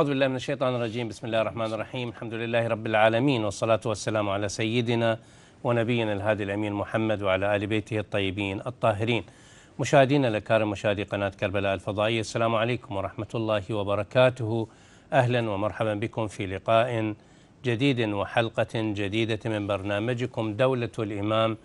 أعوذ بالله من الشيطان الرجيم بسم الله الرحمن الرحيم الحمد لله رب العالمين والصلاة والسلام على سيدنا ونبينا الهادي الأمين محمد وعلى آل بيته الطيبين الطاهرين مشاهدينا الأكارم مشاهدي قناة كربلاء الفضائية السلام عليكم ورحمة الله وبركاته أهلا ومرحبا بكم في لقاء جديد وحلقة جديدة من برنامجكم دولة الإمام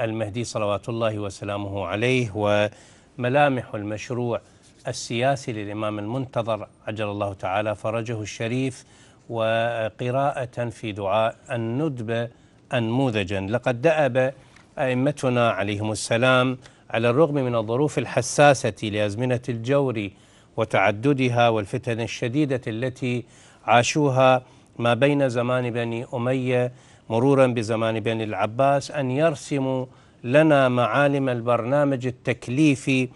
المهدي صلوات الله وسلامه عليه وملامح المشروع السياسي للإمام المنتظر عجل الله تعالى فرجه الشريف وقراءة في دعاء الندبة أنموذجا لقد دأب أئمتنا عليهم السلام على الرغم من الظروف الحساسة لأزمنة الجور وتعددها والفتن الشديدة التي عاشوها ما بين زمان بني أمية مرورا بزمان بني العباس أن يرسموا لنا معالم البرنامج التكليفي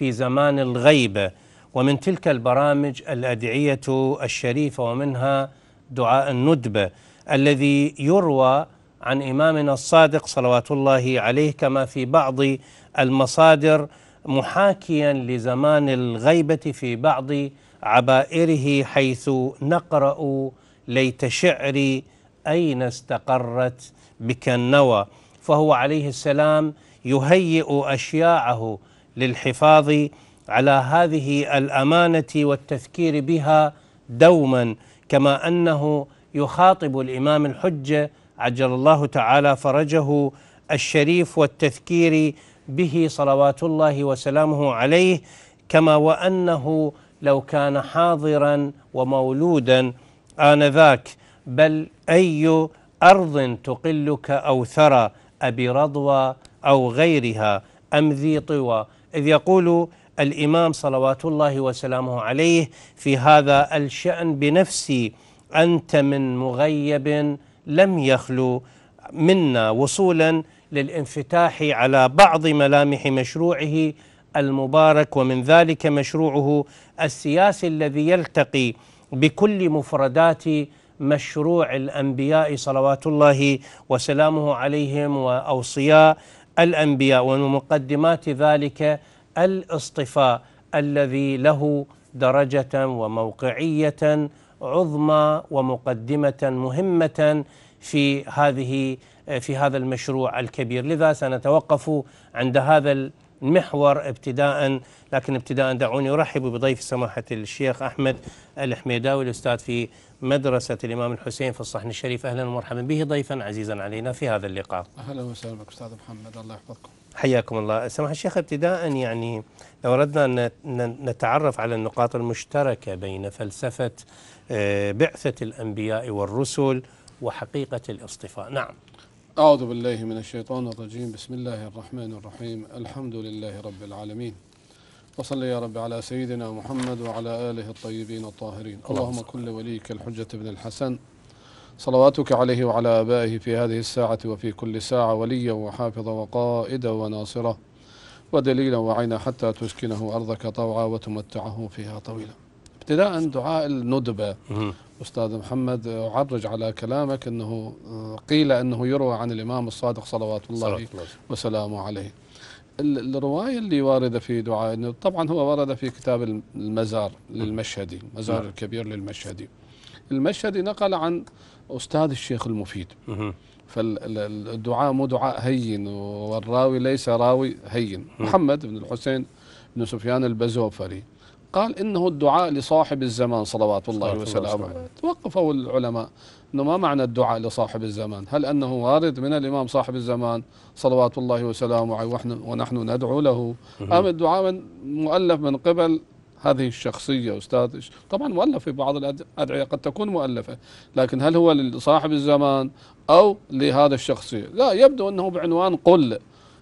في زمان الغيبة ومن تلك البرامج الأدعية الشريفة ومنها دعاء الندبة الذي يروى عن إمامنا الصادق صلوات الله عليه كما في بعض المصادر محاكيا لزمان الغيبة في بعض عبائره حيث نقرأ ليت شعري أين استقرت بك النوى فهو عليه السلام يهيئ أشياعه للحفاظ على هذه الامانه والتذكير بها دوما كما انه يخاطب الامام الحجه عجل الله تعالى فرجه الشريف والتذكير به صلوات الله وسلامه عليه كما وانه لو كان حاضرا ومولودا انذاك بل اي ارض تقلك او ثرى ابي رضوى او غيرها ام ذي طوى إذ يقول الإمام صلوات الله وسلامه عليه في هذا الشأن بنفسي أنت من مغيب لم يخلو منا وصولا للانفتاح على بعض ملامح مشروعه المبارك ومن ذلك مشروعه السياسي الذي يلتقي بكل مفردات مشروع الانبياء صلوات الله وسلامه عليهم واوصياء الأنبياء ومن مقدمات ذلك الاصطفاء الذي له درجة وموقعية عظمى ومقدمة مهمة في هذه في هذا المشروع الكبير لذا سنتوقف عند هذا المحور ابتداء لكن ابتداء دعوني أرحب بضيف سماحة الشيخ أحمد الحميداوي الأستاذ في مدرسة الإمام الحسين في الصحن الشريف أهلا ومرحبا به ضيفا عزيزا علينا في هذا اللقاء أهلا وسهلا بك أستاذ محمد الله يحفظكم حياكم الله سماحة الشيخ ابتداء يعني لو أردنا أن نتعرف على النقاط المشتركة بين فلسفة آه، بعثة الأنبياء والرسل وحقيقة الاصطفاء نعم أعوذ بالله من الشيطان الرجيم بسم الله الرحمن الرحيم الحمد لله رب العالمين وصلي يا رب على سيدنا محمد وعلى آله الطيبين الطاهرين اللهم كل وليك الحجة بن الحسن صلواتك عليه وعلى آبائه في هذه الساعة وفي كل ساعة وليا وحافظا وقائدا وناصرا ودليلا وعينا حتى تسكنه أرضك طوعا وتمتعه فيها طويلا ابتداء دعاء الندبة أستاذ محمد أعرج على كلامك أنه آه، قيل أنه يروى عن الإمام الصادق صلوات الله وسلامه عليه الرواية اللي واردة في دعاء طبعا هو ورد في كتاب المزار للمشهدي المزار الكبير للمشهدي المشهدي نقل عن أستاذ الشيخ المفيد فالدعاء مو دعاء هين والراوي ليس راوي هين محمد بن الحسين بن سفيان البزوفري قال إنه الدعاء لصاحب الزمان صلوات الله وسلامه عليه توقفوا العلماء أنه ما معنى الدعاء لصاحب الزمان هل أنه وارد من الإمام صاحب الزمان صلوات الله وسلامه عليه ونحن ندعو له أم الدعاء من مؤلف من قبل هذه الشخصية أستاذ طبعا مؤلف في بعض الأدعية قد تكون مؤلفة لكن هل هو لصاحب الزمان أو لهذا الشخصية لا يبدو أنه بعنوان قل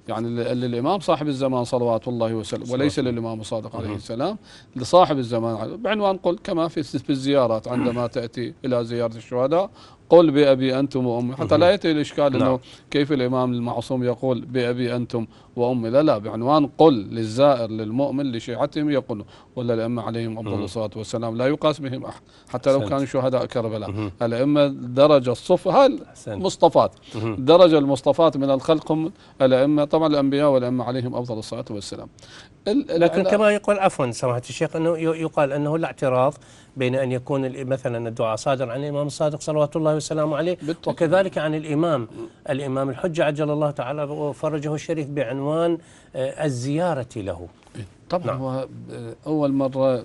يعني للإمام صاحب الزمان صلوات الله وسلم وليس للإمام الصادق عليه السلام لصاحب الزمان بعنوان قل كما في الزيارات عندما تأتي إلى زيارة الشهداء قل بأبي أنتم وأمي حتى لا يأتي الإشكال نعم. أنه كيف الإمام المعصوم يقول بأبي أنتم وأمي لا لا بعنوان قل للزائر للمؤمن لشيعتهم يقول ولا الأئمة عليهم أفضل الصلاة والسلام لا يقاس بهم أحد حتى لو كانوا شهداء كربلاء الأئمة درجة الصف هل مصطفات درجة المصطفات من الخلق هم الأئمة طبعا الأنبياء والأئمة عليهم أفضل الصلاة والسلام لكن كما يقول عفوا سماحه الشيخ انه يقال انه الاعتراض بين ان يكون مثلا الدعاء صادر عن الامام الصادق صلوات الله وسلامه عليه بالتأكيد. وكذلك عن الامام الامام الحجه عجل الله تعالى وفرجه الشريف بعنوان آه، الزياره له إيه، طبعا نعم. هو آه، اول مره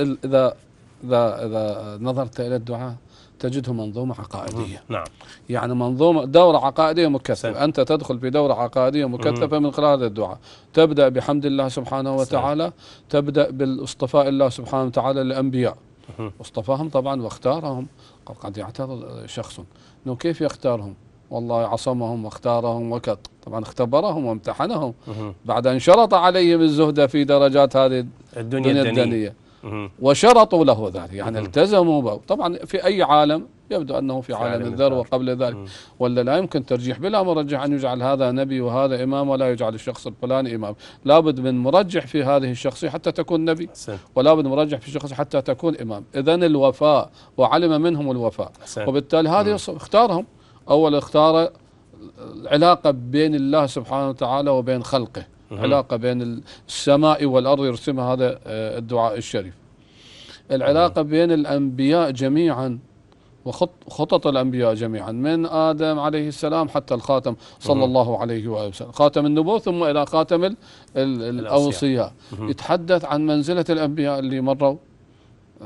اذا اذا اذا نظرت الى الدعاء تجده منظومة عقائدية نعم يعني منظومة دورة عقائدية مكثفة نعم. أنت تدخل في دورة عقائدية مكثفة من قراءة الدعاء تبدأ بحمد الله سبحانه وتعالى تبدأ بالاصطفاء الله سبحانه وتعالى للأنبياء اصطفاهم طبعا واختارهم قد يعترض شخص انه كيف يختارهم؟ والله عصمهم واختارهم وكت طبعا اختبرهم وامتحنهم بعد ان شرط عليهم الزهد في درجات هذه الدنيا, الدنيا الدنية, الدنية وشرطوا له ذلك يعني التزموا به طبعا في أي عالم يبدو أنه في, عالم الذروة قبل ذلك ولا لا يمكن ترجيح بلا مرجح أن يجعل هذا نبي وهذا إمام ولا يجعل الشخص الفلاني إمام لابد من مرجح في هذه الشخصية حتى تكون نبي ولابد مرجح في الشخصية حتى تكون إمام إذا الوفاء وعلم منهم الوفاء وبالتالي هذه اختارهم أول اختار العلاقة بين الله سبحانه وتعالى وبين خلقه نعم. علاقة بين السماء والأرض يرسمها هذا آه، الدعاء الشريف العلاقة نعم. بين الأنبياء جميعا وخطط الأنبياء جميعا من آدم عليه السلام حتى الخاتم صلى نعم. الله عليه وآله وسلم خاتم النبوة ثم إلى خاتم الأوصياء يتحدث عن منزلة الأنبياء اللي مروا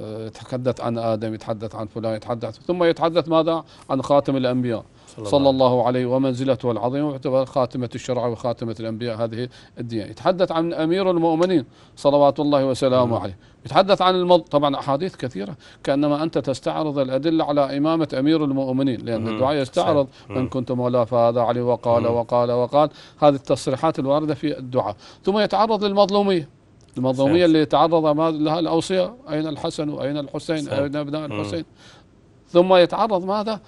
آه، يتحدث عن آدم يتحدث عن فلان يتحدث ثم يتحدث ماذا عن خاتم الأنبياء صلى, صلى الله عليه ومنزلته العظيمة واعتبر خاتمة الشرع وخاتمة الأنبياء هذه الديانة يتحدث عن أمير المؤمنين صلوات الله وسلامه نعم. عليه يتحدث عن المض طبعا أحاديث كثيرة كأنما أنت تستعرض الأدلة على إمامة أمير المؤمنين لأن الدعاء يستعرض من كنت مولا فهذا علي وقال وقال وقال هذه التصريحات الواردة في الدعاء ثم يتعرض للمظلومية المظلومية اللي يتعرض لها الأوصياء أين الحسن وأين الحسين أين أبناء الحسين ثم يتعرض ماذا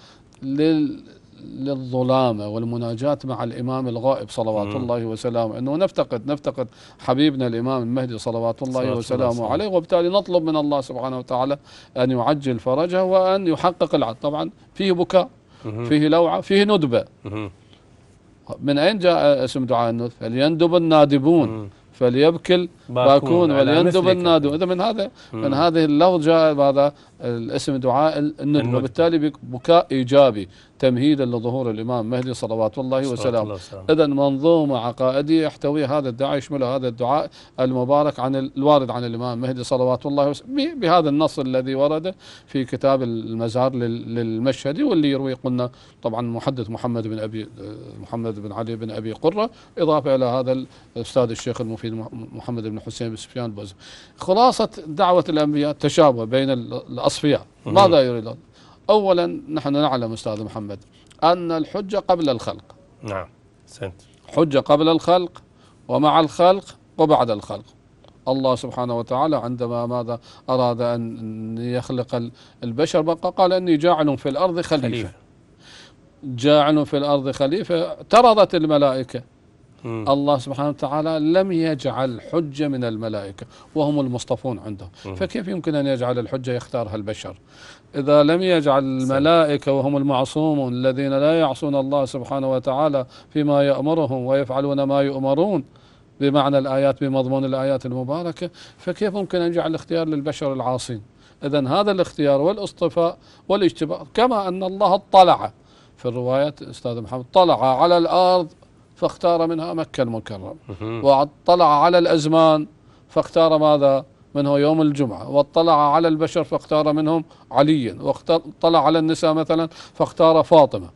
لل للظلامة والمناجاة مع الإمام الغائب صلوات مم. الله وسلامه أنه نفتقد نفتقد حبيبنا الإمام المهدي صلوات الله صلوات وسلامه صلوات. عليه وبالتالي نطلب من الله سبحانه وتعالى أن يعجل فرجه وأن يحقق العدل طبعا فيه بكاء مم. فيه لوعة فيه ندبة مم. من أين جاء اسم دعاء الندب فليندب النادبون مم. فليبكي باكون وليندب النادو اذا من هذا من هذه اللفظ جاء هذا الاسم دعاء الندب وبالتالي بكاء ايجابي تمهيدا لظهور الإمام مهدي صلوات الله وسلامه إذا منظومة عقائدية يحتوي هذا الدعاء يشمل هذا الدعاء المبارك عن الوارد عن الإمام مهدي صلوات الله وسلام. بهذا النص الذي ورد في كتاب المزار للمشهدي واللي يروي قلنا طبعا محدث محمد بن أبي محمد بن علي بن أبي قرة إضافة إلى هذا الأستاذ الشيخ المفيد محمد بن حسين بن سفيان بوز خلاصة دعوة الأنبياء تشابه بين الأصفياء ماذا يريدون أولا نحن نعلم أستاذ محمد أن الحجة قبل الخلق نعم سنت حجة قبل الخلق ومع الخلق وبعد الخلق الله سبحانه وتعالى عندما ماذا أراد أن يخلق البشر بقى قال إني جاعل في الأرض خليفة, خليفة. جاعل في الأرض خليفة اعترضت الملائكة مم. الله سبحانه وتعالى لم يجعل حجة من الملائكة وهم المصطفون عنده مم. فكيف يمكن أن يجعل الحجة يختارها البشر إذا لم يجعل الملائكة وهم المعصومون الذين لا يعصون الله سبحانه وتعالى فيما يأمرهم ويفعلون ما يؤمرون بمعنى الآيات بمضمون الآيات المباركة فكيف ممكن أن يجعل الاختيار للبشر العاصين إذا هذا الاختيار والاصطفاء والاجتباء كما أن الله اطلع في الرواية أستاذ محمد طلع على الأرض فاختار منها مكة المكرمة واطلع على الأزمان فاختار ماذا من هو يوم الجمعة واطلع على البشر فاختار منهم عليا واطلع على النساء مثلا فاختار فاطمة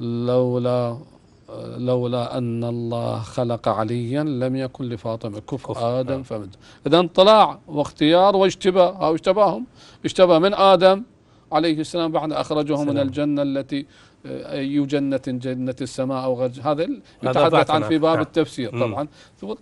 لولا لولا أن الله خلق عليا لم يكن لفاطمة كف آدم نعم. فمد إذا طلع واختيار واجتباء أو اشتباهم اشتبه من آدم عليه السلام بعد أخرجه من الجنة التي آه، أي جنة جنة السماء أو غير هذا يتحدث عن في باب نعم. التفسير طبعا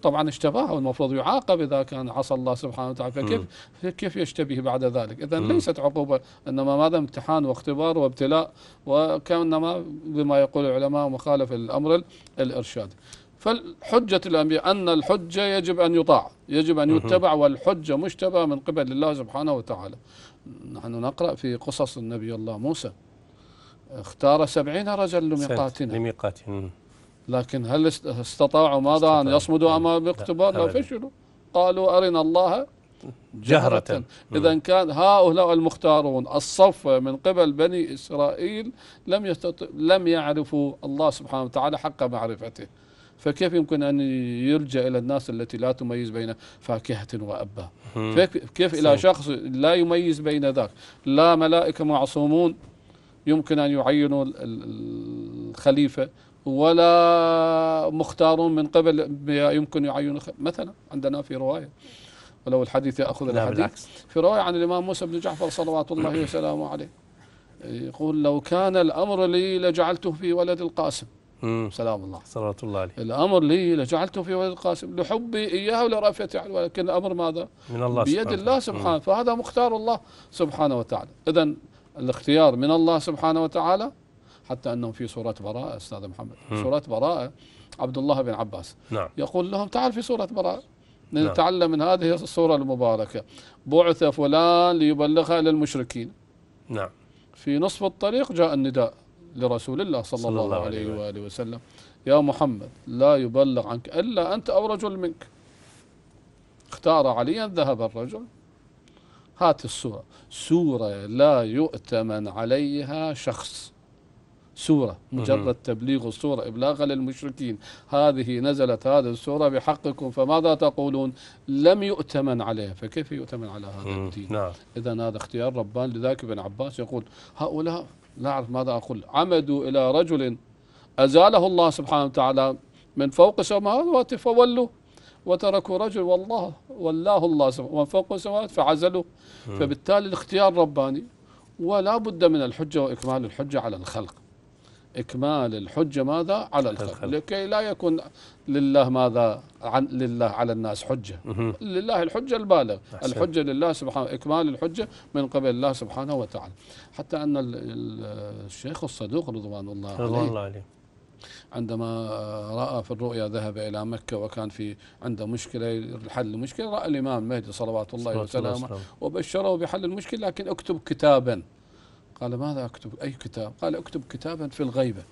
طبعا اشتباه المفروض يعاقب إذا كان عصى الله سبحانه وتعالى فكيف كيف يشتبه بعد ذلك إذا ليست عقوبة إنما ماذا امتحان واختبار وابتلاء وكانما بما يقول العلماء مخالف الأمر الإرشادي فالحجة الأنبياء أن الحجة يجب أن يطاع يجب أن يتبع والحجة مشتبه من قبل الله سبحانه وتعالى نحن نقرأ في قصص النبي الله موسى اختار سبعين رجل لميقاتنا لميقاتنا لكن هل استطاعوا ماذا استطاع. أن يصمدوا أمام باختبار لا فشلوا قالوا أرنا الله جهرة, جهرة. إذا كان هؤلاء المختارون الصف من قبل بني إسرائيل لم يستط... لم يعرفوا الله سبحانه وتعالى حق معرفته فكيف يمكن أن يلجأ إلى الناس التي لا تميز بين فاكهة وأبا كيف إلى شخص لا يميز بين ذاك لا ملائكة معصومون يمكن أن يعينوا الخليفة ولا مختارون من قبل يمكن يعينوا مثلا عندنا في رواية ولو الحديث يأخذ الحديث بالعكس. في رواية عن الإمام موسى بن جعفر صلوات الله وسلامه عليه يقول لو كان الأمر لي لجعلته في ولد القاسم سلام الله صلوات الله عليه الأمر لي لجعلته في ولد القاسم لحبي إياه ولرأفتي عنه ولكن الأمر ماذا من الله بيد سبحانه الله سبحانه مم. فهذا مختار الله سبحانه وتعالى إذا الاختيار من الله سبحانه وتعالى حتى أنهم في سورة براءة أستاذ محمد سورة براءة عبد الله بن عباس نعم. يقول لهم تعال في سورة براءة نعم. نتعلم من هذه السورة المباركة بعث فلان ليبلغها إلى المشركين نعم في نصف الطريق جاء النداء لرسول الله صلى, صلى الله, الله عليه وآله, وآله وسلم يا محمد لا يبلغ عنك إلا أنت أو رجل منك اختار عليا ذهب الرجل هات الصورة سورة لا يؤتمن عليها شخص سورة مجرد تبليغ الصورة إبلاغا للمشركين هذه نزلت هذه السورة بحقكم فماذا تقولون لم يؤتمن عليها فكيف يؤتمن على هذا الدين نعم. إذا هذا اختيار ربان لذلك ابن عباس يقول هؤلاء لا أعرف ماذا أقول عمدوا إلى رجل أزاله الله سبحانه وتعالى من فوق سماواته فولوا وتركوا رجل والله والله الله سمع ومن فوق فعزلوا فعزلوه فبالتالي الاختيار رباني ولا بد من الحجة وإكمال الحجة على الخلق إكمال الحجة ماذا على الخلق, لكي لا يكون لله ماذا عن لله على الناس حجة لله الحجة البالغ الحجة لله سبحانه إكمال الحجة من قبل الله سبحانه وتعالى حتى أن الشيخ الصدوق رضوان الله عليه, الله عليه. عندما رأى في الرؤيا ذهب إلى مكة وكان في عنده مشكلة حل المشكلة رأى الإمام مهدي صلوات الله وسلامه وبشره بحل المشكلة لكن اكتب كتابا قال ماذا أكتب أي كتاب قال اكتب كتابا في الغيبة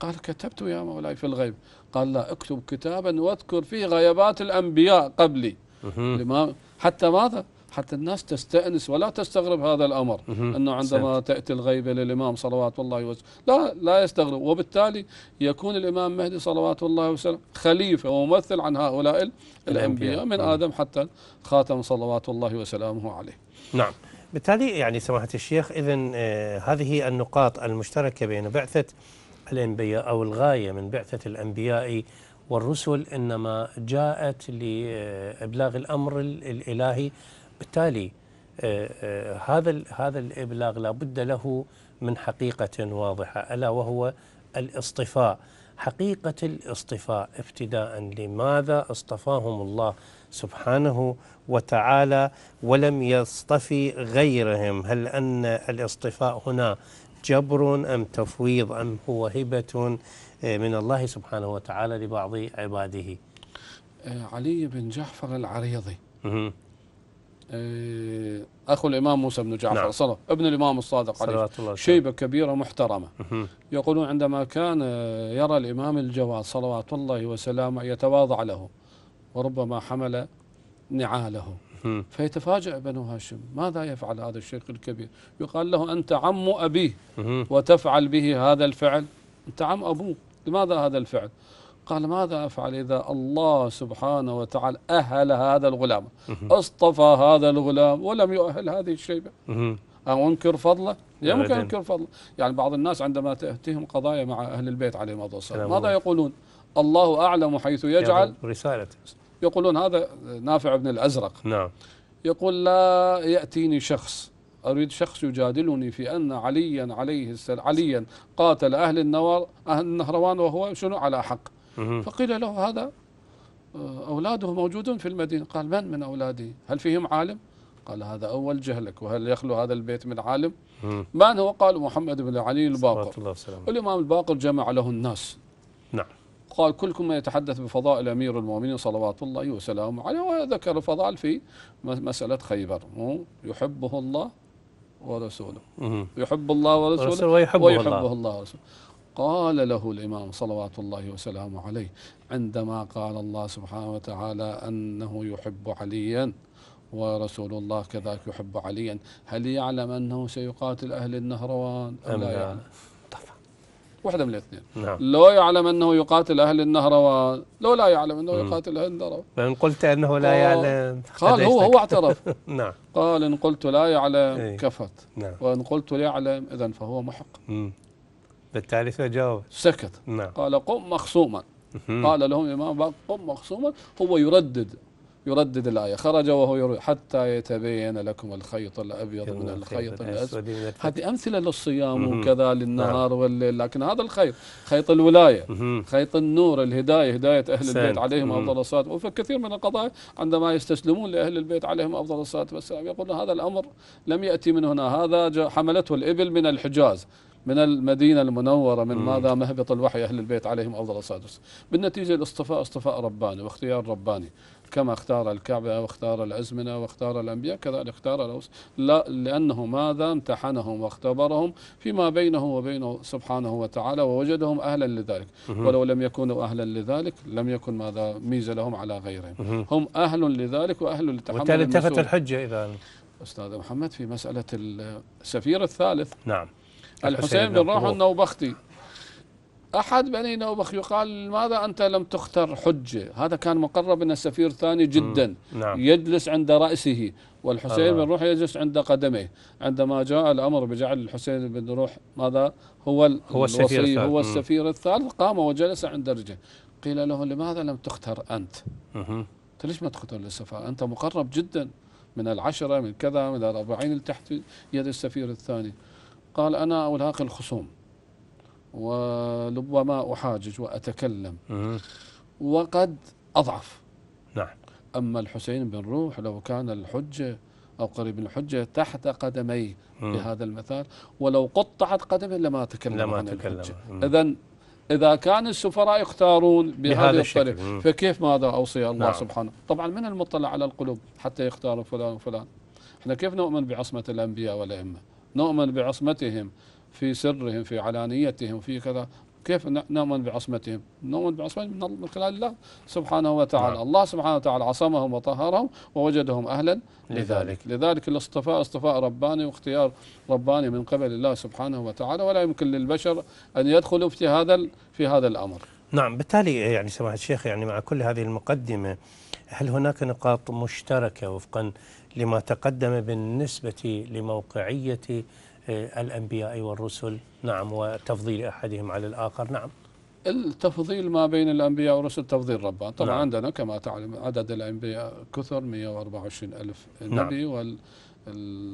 قال كتبت يا مولاي في الغيب قال لا اكتب كتابا واذكر فيه غيبات الأنبياء قبلي الإمام حتى ماذا حتى الناس تستأنس ولا تستغرب هذا الأمر أنه عندما تأتي الغيبة للإمام صلوات الله وسلم لا لا يستغرب وبالتالي يكون الإمام مهدي صلوات الله وسلم خليفة وممثل عن هؤلاء الأنبياء من آدم حتى خاتم صلوات الله وسلامه عليه نعم بالتالي يعني سماحة الشيخ إذا آه هذه النقاط المشتركة بين بعثة الأنبياء أو الغاية من بعثة الأنبياء والرسل إنما جاءت لإبلاغ الأمر الإلهي بالتالي آه، آه، هذا هذا الابلاغ لابد له من حقيقه واضحه الا وهو الاصطفاء حقيقه الاصطفاء ابتداء لماذا اصطفاهم الله سبحانه وتعالى ولم يصطفي غيرهم هل ان الاصطفاء هنا جبر ام تفويض ام هو هبه آه، من الله سبحانه وتعالى لبعض عباده علي بن جعفر العريضي آه، أخو الإمام موسى بن جعفر نعم. صلى ابن الإمام الصادق عليه شيبة كبيرة محترمة يقولون عندما كان آه، يرى الإمام الجواد صلوات الله وسلامه يتواضع له وربما حمل نعاله فيتفاجأ بنو هاشم ماذا يفعل هذا الشيخ الكبير يقال له أنت عم أبيه وتفعل به هذا الفعل أنت عم أبوه لماذا هذا الفعل قال ماذا أفعل إذا الله سبحانه وتعالى أهل هذا الغلام أصطفى هذا الغلام ولم يؤهل هذه الشيبة أو أنكر فضله يمكن أنكر فضله يعني بعض الناس عندما تأتيهم قضايا مع أهل البيت عليهم الصلاة والسلام ماذا يقولون الله أعلم حيث يجعل رسالته يقولون هذا نافع بن الأزرق نعم يقول لا يأتيني شخص أريد شخص يجادلني في أن عليا عليه السلام عليا قاتل أهل النوار أهل النهروان وهو شنو على حق فقيل له هذا آه، أولاده موجودون في المدينة قال من من أولادي هل فيهم عالم قال هذا أول جهلك وهل يخلو هذا البيت من عالم من هو قال محمد بن علي الباقر الإمام الباقر جمع له الناس نعم قال كلكم يتحدث بفضائل امير المؤمنين صلوات الله وسلامه عليه وذكر الفضائل في مساله خيبر يحبه الله ورسوله يحب الله ورسوله ويحبه, ويحبه الله, الله ورسوله قال له الإمام صلوات الله وسلامه عليه عندما قال الله سبحانه وتعالى أنه يحب عليا ورسول الله كذلك يحب عليا هل يعلم أنه سيقاتل أهل النهروان أم لا يعلم واحدة من الاثنين نعم. لو يعلم أنه يقاتل أهل النهروان لو لا يعلم أنه مم. يقاتل أهل النهروان فان قلت أنه لا يعلم قال هو هو اعترف نعم قال إن قلت لا يعلم إيه. كفت نعم. وإن قلت لا يعلم إذا فهو محق مم. بالثالثة جاوب سكت نعم. قال قم مخصوما قال لهم الإمام قم مخصوما هو يردد يردد الآية خرج وهو يروي حتى يتبين لكم الخيط الأبيض من الخيط الأسود هذه أمثلة للصيام وكذا للنهار نعم. والليل لكن هذا الخيط خيط الولاية خيط النور الهداية هداية أهل البيت عليهم أفضل الصلاة كثير من القضايا عندما يستسلمون لأهل البيت عليهم أفضل الصلاة والسلام يقولون هذا الأمر لم يأتي من هنا هذا حملته الإبل من الحجاز من المدينة المنورة من ماذا مهبط الوحي أهل البيت عليهم أفضل الصلاة بالنتيجة الاصطفاء اصطفاء رباني واختيار رباني كما اختار الكعبة واختار الأزمنة واختار الأنبياء كذلك اختار الأوس لا لأنه ماذا امتحنهم واختبرهم فيما بينه وبينه سبحانه وتعالى ووجدهم أهلا لذلك ولو لم يكونوا أهلا لذلك لم يكن ماذا ميزة لهم على غيرهم هم أهل لذلك وأهل لتحمل وبالتالي التفت الحجة إذا أستاذ محمد في مسألة السفير الثالث نعم الحسين بن روح النوبختي أحد بني نوبخ يقال لماذا أنت لم تختر حجة هذا كان مقرب من السفير الثاني جدا نعم. يجلس عند رأسه والحسين آه. بن روح يجلس عند قدمه عندما جاء الأمر بجعل الحسين بن روح ماذا هو هو السفير هو السفير الثالث قام وجلس عند رجله قيل له لماذا لم تختر أنت أنت ليش ما تختر للسفارة أنت مقرب جدا من العشرة من كذا من الأربعين تحت يد السفير الثاني قال أنا ألاقي الخصوم ولبما أحاجج وأتكلم وقد أضعف نعم أما الحسين بن روح لو كان الحجة أو قريب من الحجة تحت قدميه بهذا المثال ولو قطعت قدمه لما تكلم لما عن تكلم. الحجة إذا إذا كان السفراء يختارون بهذه الطريقة فكيف ماذا أوصي الله نعم. سبحانه طبعا من المطلع على القلوب حتى يختاروا فلان وفلان احنا كيف نؤمن بعصمة الأنبياء والأئمة نؤمن بعصمتهم في سرهم في علانيتهم في كذا كيف نؤمن بعصمتهم؟ نؤمن بعصمتهم من خلال الله سبحانه وتعالى، نعم. الله سبحانه وتعالى عصمهم وطهرهم ووجدهم اهلا لذلك، لذلك الاصطفاء اصطفاء رباني واختيار رباني من قبل الله سبحانه وتعالى ولا يمكن للبشر ان يدخلوا في هذا في هذا الامر. نعم، بالتالي يعني سماحه الشيخ يعني مع كل هذه المقدمه هل هناك نقاط مشتركه وفقا لما تقدم بالنسبة لموقعية آه، الأنبياء والرسل نعم وتفضيل أحدهم على الآخر نعم التفضيل ما بين الأنبياء والرسل تفضيل ربان طبعا نعم. عندنا كما تعلم عدد الأنبياء كثر 124 ألف نعم. نبي نعم.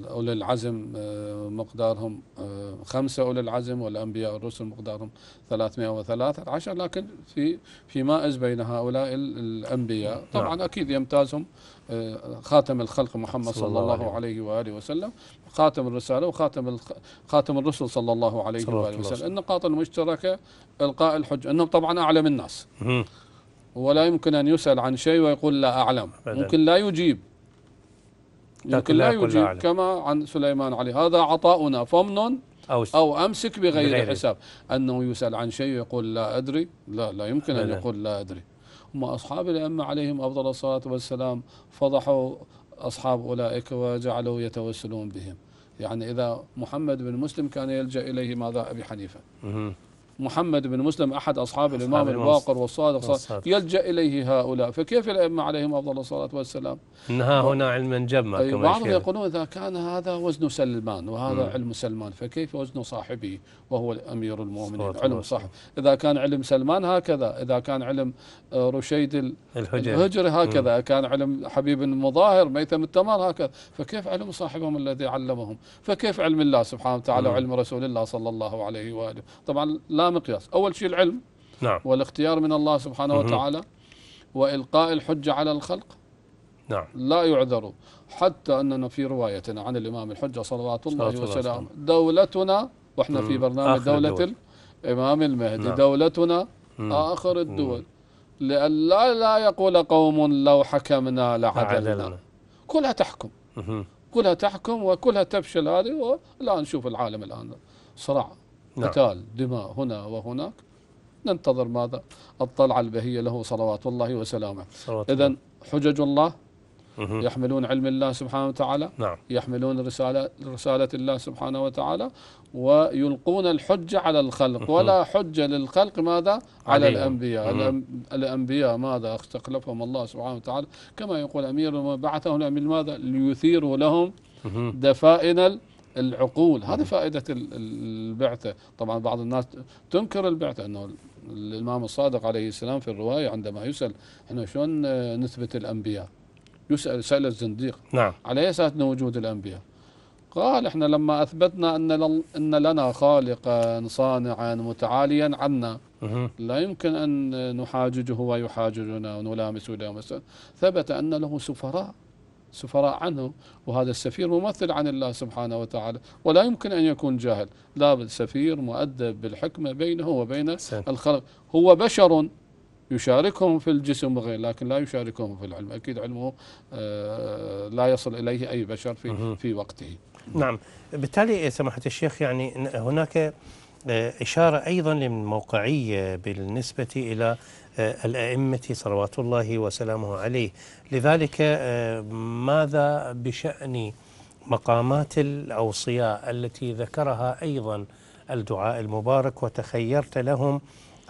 أولي العزم آه، مقدارهم آه، خمسة أولي العزم والأنبياء الرسل مقدارهم 313 لكن في في مائز بين هؤلاء الأنبياء نعم. طبعا أكيد يمتازهم آه، خاتم الخلق محمد صلى الله عليه وآله وسلم خاتم الرسالة وخاتم خاتم الرسل صلى الله عليه وآله وسلم النقاط المشتركة إلقاء الحج أنهم طبعا أعلم الناس ولا يمكن أن يسأل عن شيء ويقول لا أعلم ممكن لا يجيب لكن لا, لا يجيب كما عن سليمان عليه هذا عطاؤنا فمن أو, أو أمسك بغير, بغير حساب أنه يسأل عن شيء يقول لا أدري لا لا يمكن أن يقول لا أدري هم أصحاب الأئمة عليهم أفضل الصلاة والسلام فضحوا أصحاب أولئك وجعلوا يتوسلون بهم يعني إذا محمد بن مسلم كان يلجأ إليه ماذا أبي حنيفة محمد بن مسلم أحد أصحاب الإمام الباقر والصادق, صادق. يلجأ إليه هؤلاء فكيف الأئمة عليهم أفضل الصلاة والسلام نهى هنا علما جمع طيب، كما بعضهم يقولون إذا كان هذا وزن سلمان وهذا م. علم سلمان فكيف وزن صاحبه وهو الأمير المؤمنين علم صاحب إذا كان علم سلمان هكذا إذا كان علم آه، رشيد الهجري, الهجر هكذا م. كان علم حبيب المظاهر ميثم التمر هكذا فكيف علم صاحبهم الذي علمهم فكيف علم الله سبحانه وتعالى وعلم رسول الله صلى الله عليه وآله طبعا لا مقياس أول شيء العلم نعم والاختيار من الله سبحانه مهم. وتعالى وإلقاء الحجة على الخلق نعم لا يعذر حتى أننا في رواية عن الإمام الحجة صلوات الله وسلامه دولتنا وإحنا في برنامج دولة الدول. الإمام المهدي نعم. دولتنا مم. آخر الدول لألا لا يقول قوم لو حكمنا لعدلنا كلها تحكم مم. كلها تحكم وكلها تفشل هذه والآن نشوف العالم الآن صراع نعم. قتال دماء هنا وهناك ننتظر ماذا الطلعة البهية له صلوات الله وسلامه إذا حجج الله يحملون علم الله سبحانه وتعالى نعم. يحملون رسالة, رسالة الله سبحانه وتعالى ويلقون الحجة على الخلق ولا حجة للخلق ماذا على الأنبياء الأنبياء ماذا استخلفهم الله سبحانه وتعالى كما يقول أمير ما بعثه الأمير ماذا ليثيروا لهم دفائن العقول هذه نعم. فائدة البعثة طبعا بعض الناس تنكر البعثة أنه الإمام الصادق عليه السلام في الرواية عندما يسأل احنا شلون آه، نثبت الأنبياء يسأل سأل الزنديق نعم على أي أساس وجود الأنبياء قال احنا لما أثبتنا أن, أن لنا خالقا صانعا متعاليا عنا لا يمكن أن نحاججه ويحاججنا ونلامسه ثبت أن له سفراء سفراء عنه وهذا السفير ممثل عن الله سبحانه وتعالى ولا يمكن أن يكون جاهل لا سفير مؤدب بالحكمة بينه وبين الخلق هو بشر يشاركهم في الجسم وغيره لكن لا يشاركهم في العلم أكيد علمه آه لا يصل إليه أي بشر في, في وقته نعم بالتالي سماحة الشيخ يعني هناك آه، إشارة أيضا للموقعية بالنسبة إلى الأئمة صلوات الله وسلامه عليه لذلك آه، ماذا بشأن مقامات الأوصياء التي ذكرها أيضا الدعاء المبارك وتخيرت لهم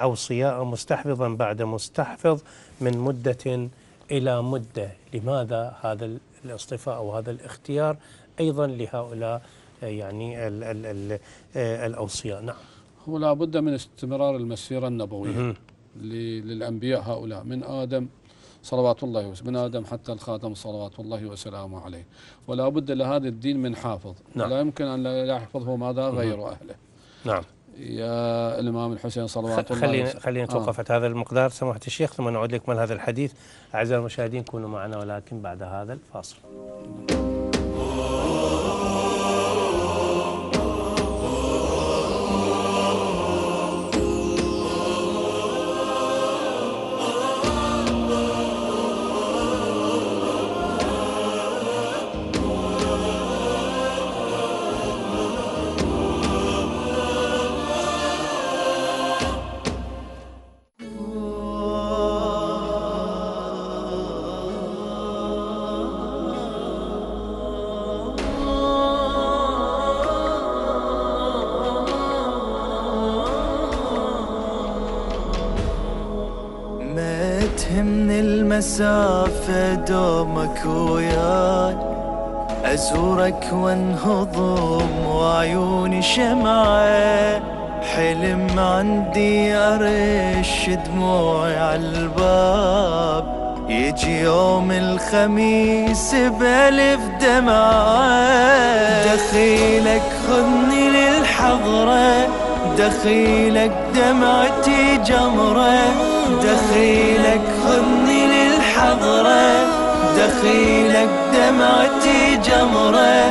أوصياء مستحفظا بعد مستحفظ من مدة إلى مدة لماذا هذا الاصطفاء أو هذا الاختيار أيضا لهؤلاء آه، يعني الـ الـ الـ آه، الأوصياء نعم هو لابد من استمرار المسيرة النبوية للأنبياء هؤلاء من آدم صلوات الله وسلم من آدم حتى الخاتم صلوات الله وسلامه عليه ولا بد لهذا الدين من حافظ نعم. لا يمكن أن لا يحفظه ماذا غير أهله نعم يا الإمام الحسين صلوات الله خلينا خلينا نتوقف آه. هذا المقدار سماحة الشيخ ثم نعود لكم هذا الحديث أعزائي المشاهدين كونوا معنا ولكن بعد هذا الفاصل مسافة دومك وياي أزورك وانهضم وعيوني شمعة حلم عندي أرش دموعي عالباب يجي يوم الخميس بألف دمعة دخيلك خذني للحضرة دخيلك دمعتي جمرة دخيلك جمره دخيلك دمعتي جمره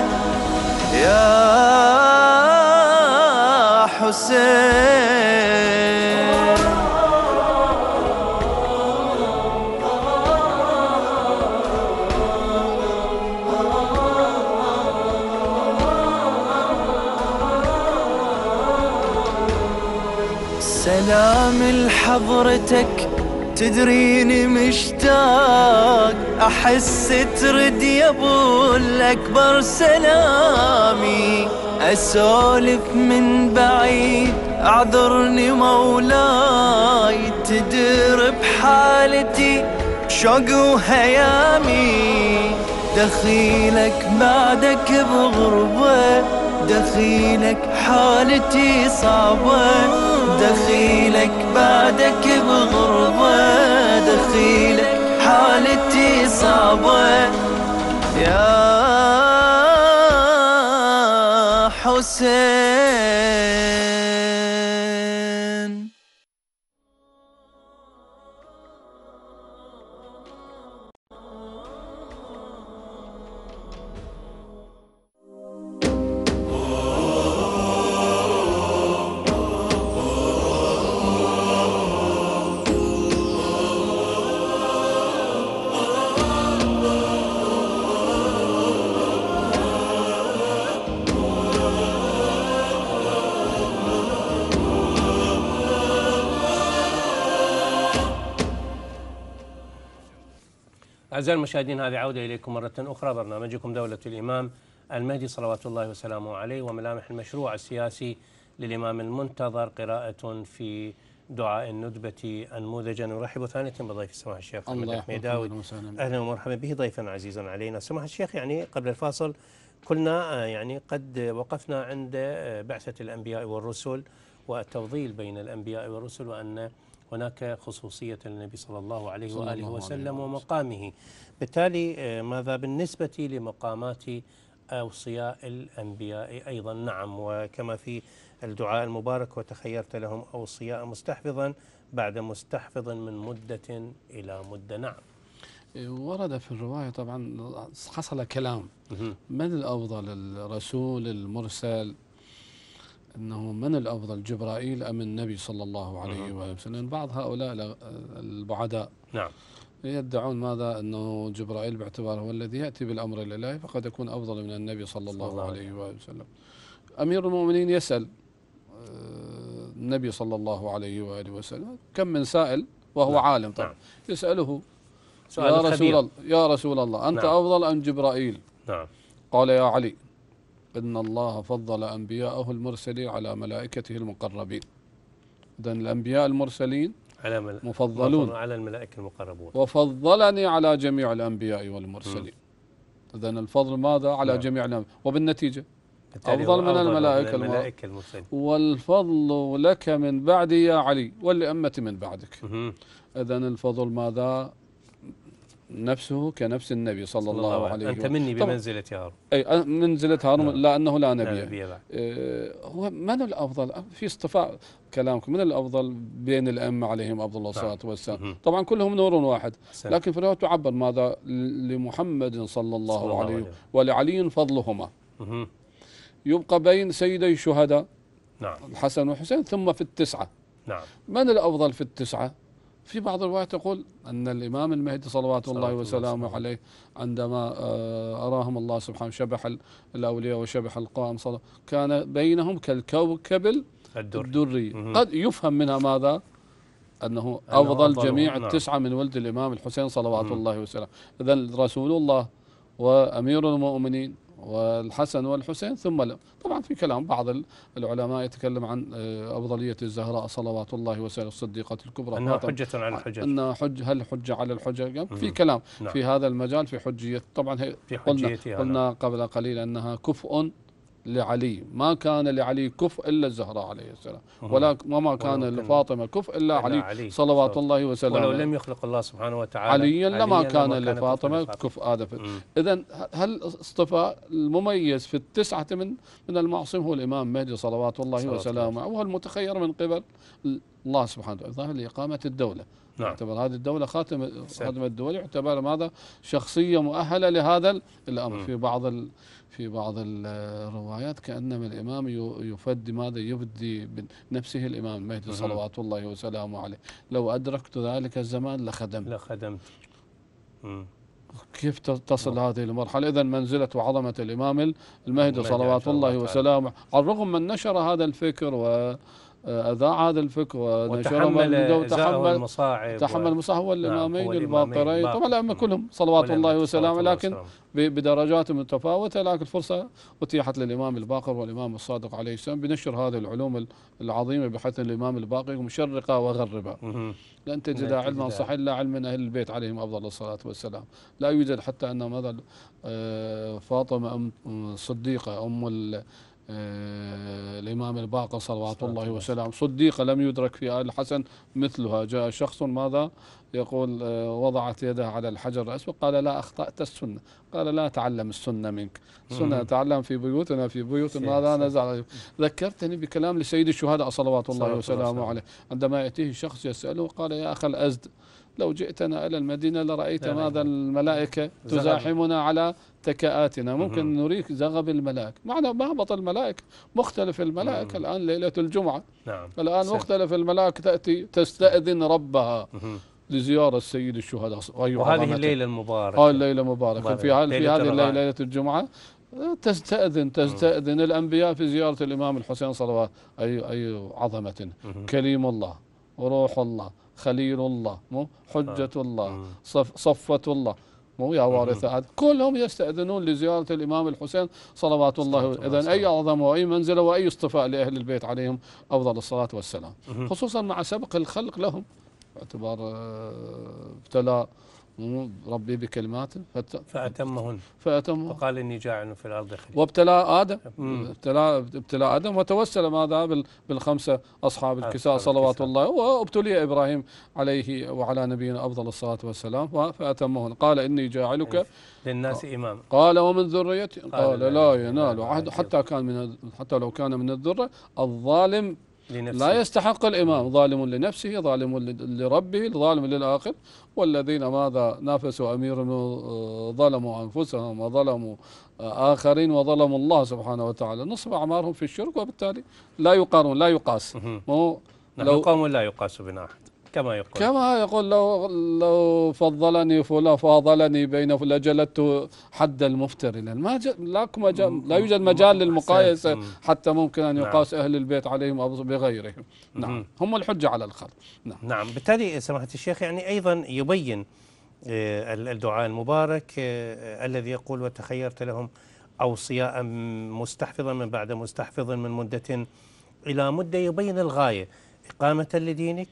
يا حسين سلام لحضرتك تدريني مشتاق احس ترد يا ابو الاكبر سلامي اسولف من بعيد اعذرني مولاي تدير بحالتي شوق وهيامي دخيلك بعدك بغربة دخيلك حالتي صعبة دخيلك بعدك الغربة دخيلك حالتي صعبة يا حسين أعزائي المشاهدين هذه عودة إليكم مرة أخرى برنامجكم دولة الإمام المهدي صلوات الله وسلامه عليه وملامح المشروع السياسي للإمام المنتظر قراءة في دعاء الندبة أنموذجا نرحب ثانية بضيف السماحة الشيخ أحمد الحميداوي أهلا ومرحبا به ضيفا عزيزا علينا سماحة الشيخ يعني قبل الفاصل كلنا آه، يعني قد وقفنا عند آه، بعثة الأنبياء والرسل والتفضيل بين الأنبياء والرسل وأن هناك خصوصية للنبي صلى الله عليه صلى وآله الله وسلم الله ومقامه بالتالي آه، ماذا بالنسبة لمقامات أوصياء الأنبياء أيضا نعم وكما في الدعاء المبارك وتخيرت لهم أوصياء مستحفظا بعد مستحفظ من مدة إلى مدة نعم إيه، ورد في الرواية طبعا حصل كلام من الأفضل الرسول المرسل أنه من الأفضل جبرائيل أم النبي صلى الله عليه وسلم بعض هؤلاء البعداء نعم يدعون ماذا أنه جبرائيل باعتباره هو الذي يأتي بالأمر الإلهي فقد يكون أفضل من النبي صلى الله, الله عليه وسلم أمير المؤمنين يسأل آه، النبي صلى الله عليه وآله وسلم كم من سائل وهو نعم. عالم طبعا نعم. يسأله سؤال يا رسول الله يا رسول الله أنت نعم. أفضل أم جبرائيل نعم قال يا علي إن الله فضل أنبياءه المرسلين على ملائكته المقربين إذا الأنبياء المرسلين على مل... مفضلون على الملائكة المقربون وفضلني على جميع الأنبياء والمرسلين إذا الفضل ماذا على مم. نعم. جميع الأنبياء وبالنتيجة أفضل من الملائكة, الملائكة المرسلين والفضل لك من بعدي يا علي ولأمتي من بعدك إذا الفضل ماذا نفسه كنفس النبي صلى, صلى الله, الله عليه وسلم أنت مني بمنزلة هارون أي منزلة هارون نعم. لا لأنه لا نبي, لا نبي آه، هو من الأفضل في اصطفاء كلامكم من الأفضل بين الأئمة عليهم أفضل نعم. الصلاة والسلام طبعا كلهم نور واحد لكن في الروايه تعبر ماذا لمحمد صلى الله, صلى الله عليه ولعلي فضلهما يبقى بين سيدي الشهداء نعم الحسن والحسين ثم في التسعة نعم من الأفضل في التسعة في بعض الروايات تقول أن الإمام المهدي صلوات الله وسلامه عليه عندما آه، أراهم الله سبحانه شبح الأولياء وشبح القائم صلى كان بينهم كالكوكب الدري قد يفهم منها ماذا أنه أفضل جميع نعم. التسعة من ولد الإمام الحسين صلوات الله وسلامه إذا رسول الله وأمير المؤمنين والحسن والحسين ثم لا طبعا في كلام بعض العلماء يتكلم عن آه، أفضلية الزهراء صلوات الله وسلم الصديقة الكبرى أنها حجة على الحجة أنها حج هل حجة على الحجة يعني في كلام نعم. في هذا المجال في حجية طبعا في قلنا, قلنا قبل قليل أنها كفء لعلي ما كان لعلي كف إلا الزهراء عليه السلام ولا وما كان لفاطمة كف إلا علي, علي صلوات الله وسلامه ولو لم يخلق الله سبحانه وتعالى عليا لما كان, كان لفاطمة كف هذا إذا هل اصطفى المميز في التسعة من من المعصوم هو الإمام مهدي صلوات الله وسلامه وهو المتخير من قبل الله سبحانه وتعالى لإقامة الدولة نعم. يعتبر هذه الدولة خاتم خاتم الدول يعتبر ماذا شخصية مؤهلة لهذا الأمر م. في بعض في بعض الروايات كأنما الإمام يفدي ماذا يفدي بنفسه الإمام المهدي صلوات الله وسلامه عليه لو أدركت ذلك الزمان لخدمت لخدمت كيف تصل مم. هذه المرحلة إذا منزلة وعظمة الإمام المهدي صلوات الله وسلامه على الرغم من نشر هذا الفكر و آه، أذاع هذا الفكر ونشر وتحمل المصاعب تحمل هو والإمامين نعم، الباقرين طبعا الأئمة نعم. كلهم صلوات الله وسلامه لكن بدرجات متفاوتة لكن الفرصة أتيحت للإمام الباقر والإمام الصادق عليه السلام بنشر هذه العلوم العظيمة بحيث الإمام الباقر مشرقة وغربة لن تجد علما صحيح إلا علم من أهل البيت عليهم أفضل الصلاة والسلام لا يوجد حتى أن مثلا آه، فاطمة أم صديقة أم آه، الإمام الباقر صلوات الله وسلامه صديقة لم يدرك في آل الحسن مثلها جاء شخص ماذا يقول آه، وضعت يدها على الحجر الأسود قال لا أخطأت السنة قال لا أتعلم السنة منك السنة تعلم في بيوتنا في بيوت ماذا نزع ذكرتني بكلام لسيد الشهداء صلوات الله وسلامه عليه عندما يأتيه شخص يسأله قال يا أخ الأزد لو جئتنا إلى المدينة لرأيت ماذا الملائكة تزاحمنا على تكاءاتنا ممكن نريك زغب الملائك معنى مهبط الملائكة مختلف الملائكة الآن ليلة الجمعة نعم. الآن سنة. مختلف الملائكة تأتي تستأذن ربها لزيارة السيد الشهداء وهذه الليلة المباركة هذه الليلة المباركة في, هذه الليلة ليلة الجمعة تستأذن تستأذن مم. الأنبياء في زيارة الإمام الحسين صلوات أي أي عظمة مم. كريم الله وروح الله خليل الله آه. حجة الله صف صفة الله مو يا وارث عهد كلهم يستأذنون لزيارة الإمام الحسين صلوات الله إذا أي أعظم وأي منزلة وأي اصطفاء لأهل البيت عليهم أفضل الصلاة والسلام خصوصا مع سبق الخلق لهم اعتبار آه، ابتلاء ربي بكلمات فت... فأتمهن فأتمهن فقال إني جاعل في الأرض خليفة وابتلى آدم ابتلى ابتلى آدم وتوسل ماذا بالخمسة أصحاب الكساء صلوات الله وابتلي إبراهيم عليه وعلى نبينا أفضل الصلاة والسلام فأتمهن قال إني جاعلك للناس إماما قال ومن ذريتي قال, قال لا ينال عهد حتى كان من حتى لو كان من الذرة الظالم لنفسه لا يستحق الإمام ظالم لنفسه ظالم لربه ظالم للآخر والذين ماذا نافسوا أمير آه، ظلموا أنفسهم وظلموا آه، آخرين وظلموا الله سبحانه وتعالى نصب أعمارهم في الشرك وبالتالي لا يقارن لا يقاس مو نعم لو يقام لا يقاس بنا كما يقول كما يقول لو لو فضلني فلان فاضلني بين فلان لجلدت حد المفتر ما لا يوجد مجال للمقايسه حتى ممكن ان نعم. يقاس نعم. اهل البيت عليهم او بغيرهم نعم هم الحجه على الخلق نعم نعم بالتالي سماحه الشيخ يعني ايضا يبين آه، الدعاء المبارك آه، آه، الذي يقول وتخيرت لهم اوصياء مستحفظا من بعد مستحفظ من مده الى مده يبين الغايه اقامه لدينك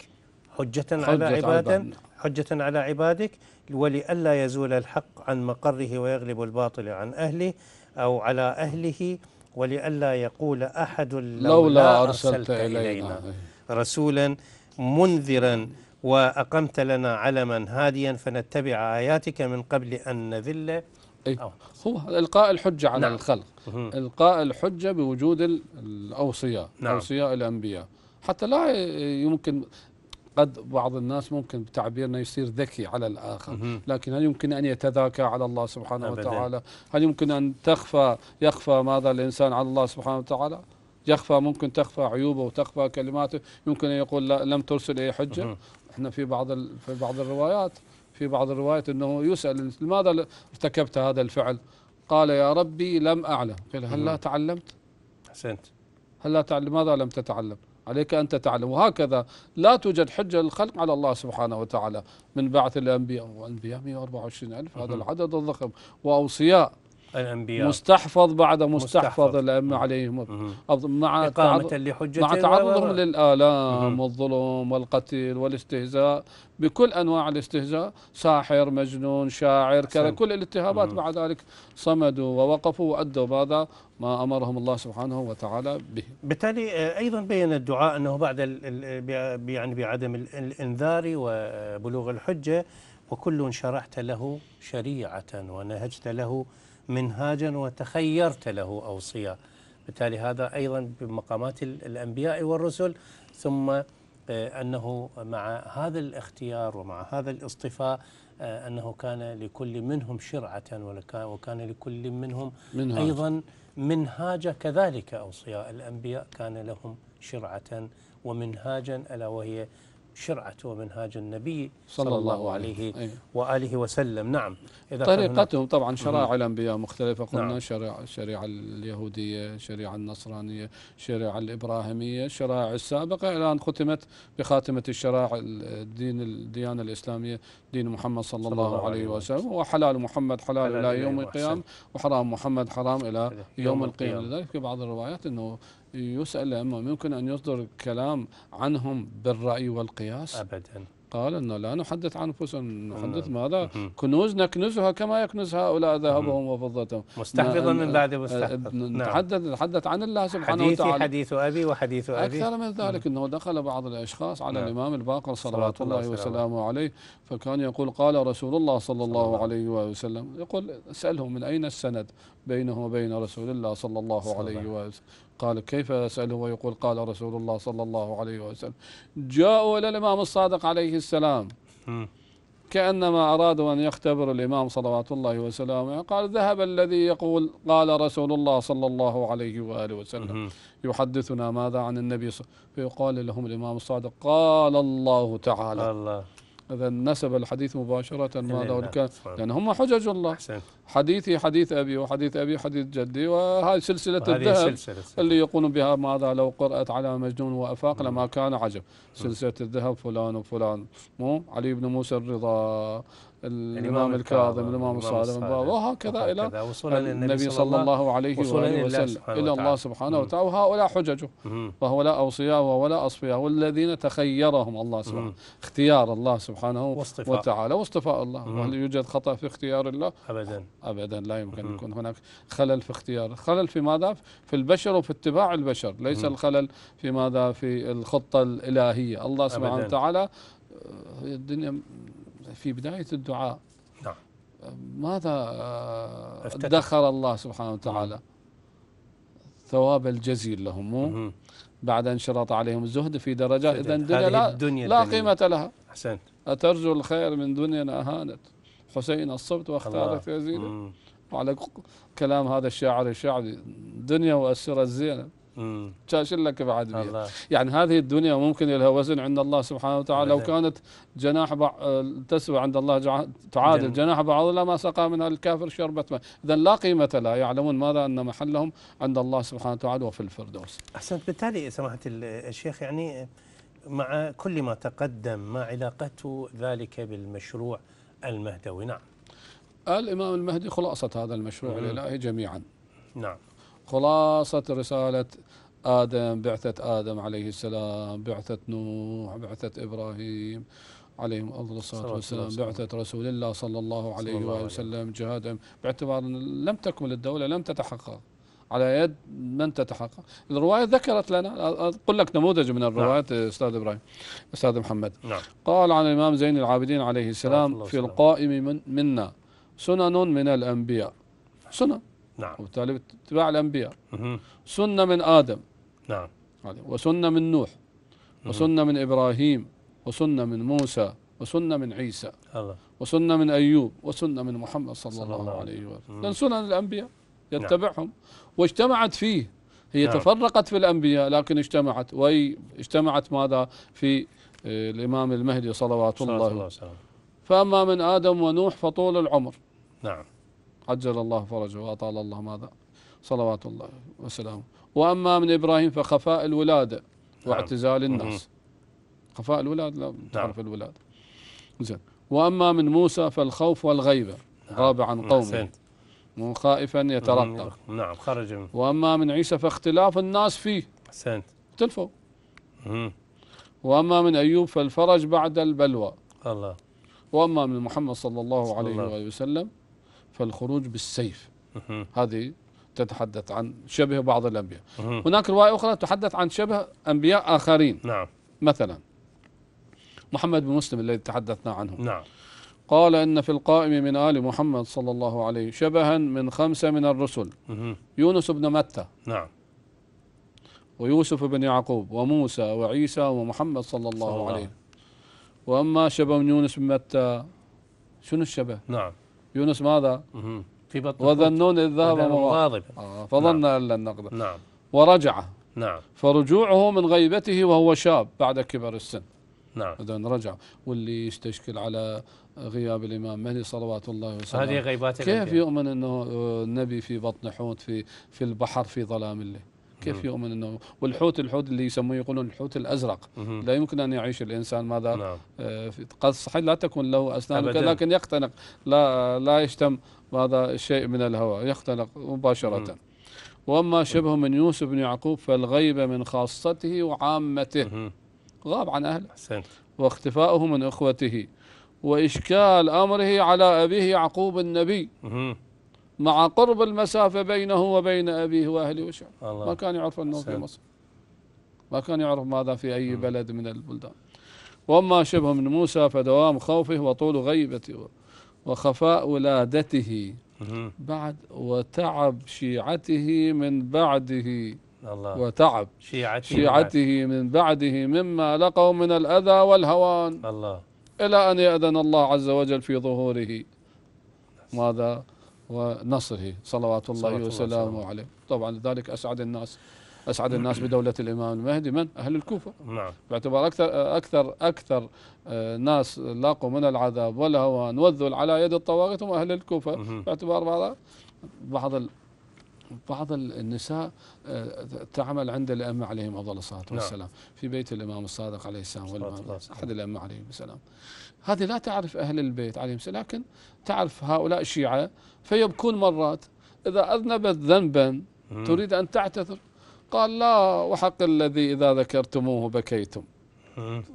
حجة, حجة على عبادا حجة على عبادك ولئلا يزول الحق عن مقره ويغلب الباطل عن أهله أو على أهله ولئلا يقول أحد لولا, لولا أرسلت, إلينا, رسولا منذرا وأقمت لنا علما هاديا فنتبع آياتك من قبل أن نذل إيه. هو إلقاء الحجة على نعم. الخلق إلقاء الحجة بوجود الأوصياء نعم. أوصياء الأنبياء حتى لا يمكن قد بعض الناس ممكن بتعبيرنا يصير ذكي على الآخر لكن هل يمكن أن يتذاكى على الله سبحانه أبداً. وتعالى هل يمكن أن تخفى يخفى ماذا الإنسان على الله سبحانه وتعالى يخفى ممكن تخفى عيوبه وتخفى كلماته يمكن أن يقول لا لم ترسل أي حجة احنا في بعض في بعض الروايات في بعض الروايات انه يسال لماذا ارتكبت هذا الفعل؟ قال يا ربي لم اعلم، قال هل لا تعلمت؟ احسنت هل لا تعلم ماذا لم تتعلم؟ عليك أن تتعلم وهكذا لا توجد حجة للخلق على الله سبحانه وتعالى من بعث الأنبياء وأنبياء 124 ألف هذا العدد الضخم وأوصياء الأنبياء مستحفظ بعد مستحفظ, مستحفظ. عليهم مع إقامة لحجة مع تعرضهم للآلام مم. والظلم والقتل والاستهزاء بكل أنواع الاستهزاء ساحر مجنون شاعر كذا كل الاتهامات مع ذلك صمدوا ووقفوا وأدوا بهذا ما أمرهم الله سبحانه وتعالى به بالتالي آه، أيضا بين الدعاء أنه بعد يعني بعدم الإنذار وبلوغ الحجة وكل شرحت له شريعة ونهجت له منهاجا وتخيرت له أوصية بالتالي هذا أيضا بمقامات الأنبياء والرسل ثم آه، أنه مع هذا الاختيار ومع هذا الاصطفاء آه، أنه كان لكل منهم شرعة وكان لكل منهم منهاج. أيضا منهاج كذلك أوصياء الأنبياء كان لهم شرعة ومنهاجا ألا وهي شرعة ومنهاج النبي صلى, صلى الله عليه وآله وسلم نعم إذا طريقتهم طبعا شرائع الأنبياء مختلفة قلنا نعم شريعة الشريعة اليهودية شريعة النصرانية شريعة الإبراهيمية الشرائع السابقة إلى أن ختمت بخاتمة الشرائع الدين الديانة الإسلامية دين محمد صلى, صلى الله, الله عليه وسلم وحلال محمد حلال, حلال إلى يوم القيامة وحرام محمد حرام إلى يوم, يوم القيامة لذلك في بعض الروايات أنه يسأل أما ممكن أن يصدر كلام عنهم بالرأي والقياس أبدا قال أنه لا نحدث عن أنفسنا نحدث نعم. ماذا كنوز نكنزها كما يكنز هؤلاء ذهبهم وفضتهم مستحفظا نعم. من بعد مستحفظ نعم. نتحدث نتحدث عن الله سبحانه حديثي وتعالى حديث أبي وحديث أبي أكثر من ذلك أنه دخل بعض الأشخاص على نعم. الإمام الباقر صلوات الله, الله وسلامه عليه فكان يقول قال رسول الله صلى الله عليه وسلم يقول اسأله من أين السند بينه وبين رسول الله صلى الله عليه وسلم قال كيف أسأله ويقول قال رسول الله صلى الله عليه وسلم جاءوا إلى الإمام الصادق عليه السلام كأنما أرادوا أن يختبروا الإمام صلوات الله وسلامه قال ذهب الذي يقول قال رسول الله صلى الله عليه وآله وسلم يحدثنا ماذا عن النبي صلى فيقال لهم الإمام الصادق قال الله تعالى الله إذا نسب الحديث مباشرة ماذا لأنهم لأن هم حجج الله حديثي حديث أبي وحديث أبي حديث جدي وهذه سلسلة الذهب سلسلة. اللي يقولون بها ماذا لو قرأت على مجنون وأفاق لما كان عجب سلسلة الذهب فلان وفلان مو علي بن موسى الرضا الإمام الكاظم الإمام الصادق وهكذا إلى وصولا النبي صلى الله عليه وآله وسلم إلى الله سبحانه وتعالى وهؤلاء حججه لا أوصياء ولا أصفياء والذين تخيرهم الله سبحانه اختيار الله سبحانه وتعالى واصطفاء الله وهل يوجد خطأ في اختيار الله أبدا ابدا لا يمكن أن يكون هناك خلل في اختيار خلل في ماذا في البشر وفي اتباع البشر ليس الخلل في ماذا في الخطه الالهيه الله سبحانه وتعالى آه، الدنيا في بدايه الدعاء نعم ماذا آه، ادخر الله سبحانه وتعالى نعم. ثواب الجزيل لهم بعد ان شرط عليهم الزهد في درجات اذا الدنيا لا, لا قيمه لها احسنت اترجو الخير من دنيا اهانت حسين الصبت واختارت يزيد زينب وعلى كلام هذا الشاعر الشعبي دنيا واسره الزينه تشاشل لك بعد بيها يعني هذه الدنيا ممكن لها وزن عند الله سبحانه وتعالى لو كانت جناح بع... آه، تسوى عند الله جع... تعادل جناح بعض ما سقى منها الكافر شربة ماء إذا لا قيمة لا يعلمون ماذا أن محلهم عند الله سبحانه وتعالى وفي الفردوس أحسنت بالتالي سماحة الشيخ يعني مع كل ما تقدم ما علاقته ذلك بالمشروع المهدوي نعم الإمام المهدي خلاصة هذا المشروع الإلهي جميعا نعم خلاصة رسالة آدم بعثة آدم عليه السلام بعثة نوح بعثة إبراهيم عليهم أفضل الصلاة والسلام بعثة رسول الله صلى الله عليه وآله وسلم جهادهم باعتبار لم تكمل الدولة لم تتحقق على يد من تتحقق الرواية ذكرت لنا أقول لك نموذج من نعم. الروايات نعم. أستاذ إبراهيم أستاذ محمد نعم. قال عن الإمام زين العابدين عليه السلام نعم. في القائم من منا سنن من الأنبياء سنن نعم وبالتالي اتباع الأنبياء مه. سنة من آدم نعم وسنة من نوح مه. وسنة من إبراهيم وسنة من موسى وسنة من عيسى الله. وسنة من أيوب وسنة من محمد صلى, صلى الله, الله عليه وسلم سنن الأنبياء نعم. يتبعهم نعم. واجتمعت فيه هي نعم. تفرقت في الأنبياء لكن اجتمعت وهي اجتمعت ماذا في آه، الإمام المهدي صلوات الله, الله وسلم فأما من آدم ونوح فطول العمر نعم عجل الله فرجه وأطال الله ماذا صلوات الله وسلامه وأما من إبراهيم فخفاء الولادة نعم. واعتزال نعم. الناس خفاء الولادة لا تعرف نعم. الولادة زين وأما من موسى فالخوف والغيبة نعم. غاب عن نعم، قومه خائفا يترقب نعم خرج منه وأما من عيسى فاختلاف الناس فيه أحسنت اختلفوا وأما من أيوب فالفرج بعد البلوى الله وأما من محمد صلى الله عليه الله. وسلم فالخروج بالسيف هذه تتحدث عن شبه بعض الأنبياء هناك رواية أخرى تتحدث عن شبه أنبياء آخرين نعم مثلا محمد بن مسلم الذي تحدثنا عنه نعم قال إن في القائم من آل محمد صلى الله عليه شبها من خمسة من الرسل يونس بن متى نعم ويوسف بن يعقوب وموسى وعيسى ومحمد صلى الله صلى عليه وأما شبه من يونس بن متى شنو الشبه؟ نعم يونس ماذا؟ في بطن وذنون إذ ذهب مغاضبا آه فظن نعم. أن لن نقدر نعم ورجع نعم فرجوعه من غيبته وهو شاب بعد كبر السن نعم إذا رجع واللي يستشكل على غياب الإمام مهدي صلوات الله وسلامه هذه غيبات كيف يؤمن أنه آه، النبي في بطن حوت في في البحر في ظلام الليل كيف نعم. يؤمن انه والحوت الحوت اللي يسموه يقولون الحوت الازرق لا يمكن ان يعيش الانسان ماذا نعم. آه قد صحيح لا تكون له اسنان لكن يختنق لا لا يشتم هذا الشيء من الهواء يختنق مباشره مم. واما شبه من يوسف بن يعقوب فالغيبه من خاصته وعامته مم. غاب عن اهله واختفاؤه من اخوته وإشكال أمره على أبيه يعقوب النبي مع قرب المسافة بينه وبين أبيه وأهله وشعبه ما كان يعرف أنه في مصر ما كان يعرف ماذا في أي بلد من البلدان وما شبه من موسى فدوام خوفه وطول غيبته وخفاء ولادته بعد وتعب شيعته من بعده الله وتعب شيعته, شيعته من بعده مما لقوا من الأذى والهوان الله إلى أن يأذن الله عز وجل في ظهوره ماذا ونصره صلوات الله وسلامه عليه طبعا لذلك أسعد الناس اسعد نعم. الناس بدوله الامام المهدي من اهل الكوفه نعم باعتبار اكثر اكثر اكثر آه، ناس لاقوا من العذاب والهوان والذل على يد الطواغيت هم اهل الكوفه باعتبار بعض بعض بعض النساء آه، تعمل عند الأئمة عليهم أفضل الصلاة نعم. والسلام نعم. في بيت الإمام الصادق عليه السلام والإمام نعم. أحد الأئمة عليهم السلام هذه لا تعرف أهل البيت عليهم السلام لكن تعرف هؤلاء الشيعة فيبكون مرات إذا أذنبت ذنبا تريد أن تعتذر قال لا وحق الذي إذا ذكرتموه بكيتم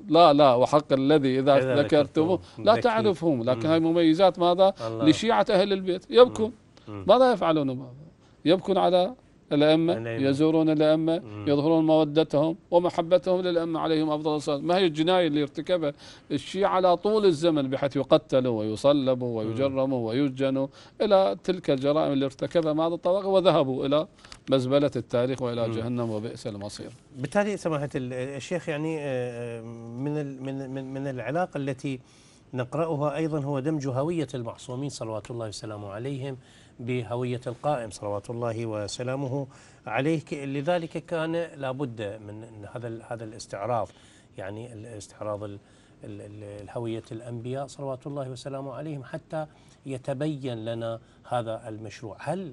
لا لا وحق الذي إذا ذكرتموه لا تعرفهم لكن هاي مميزات ماذا لشيعة أهل البيت يبكون ماذا يفعلون ماذا يبكون على الأئمة يزورون الأئمة يظهرون مودتهم ومحبتهم للأئمة عليهم أفضل الصلاة ما هي الجناية اللي ارتكبها الشيعة على طول الزمن بحيث يقتلوا ويصلبوا ويجرموا ويسجنوا إلى تلك الجرائم اللي ارتكبها بعض الطواغيت وذهبوا إلى مزبلة التاريخ وإلى جهنم وبئس المصير بالتالي سماحة الشيخ يعني آه، آه، من من من العلاقة التي نقرأها أيضا هو دمج هوية المعصومين صلوات الله وسلامه عليهم بهوية القائم صلوات الله وسلامه عليه لذلك كان لابد من هذا هذا الاستعراض يعني الاستعراض الهوية الأنبياء صلوات الله وسلامه عليهم حتى يتبين لنا هذا المشروع هل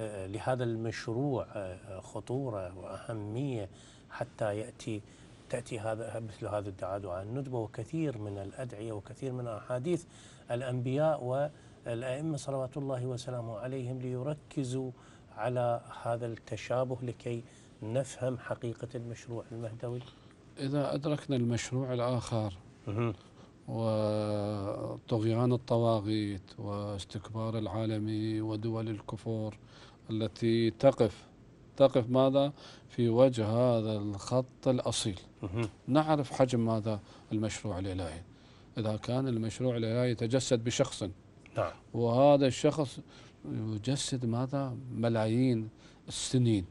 آه، لهذا المشروع آه، خطورة وأهمية حتى يأتي تأتي هذا مثل هذا الدعاء دعاء الندبة وكثير من الأدعية وكثير من أحاديث الأنبياء و الأئمة صلوات الله وسلامه عليهم ليركزوا على هذا التشابه لكي نفهم حقيقة المشروع المهدوي إذا أدركنا المشروع الآخر وطغيان الطواغيت واستكبار العالمي ودول الكفور التي تقف تقف ماذا في وجه هذا الخط الأصيل نعرف حجم هذا المشروع الإلهي إذا كان المشروع الإلهي يتجسد بشخص نعم. وهذا الشخص يجسد ماذا ملايين السنين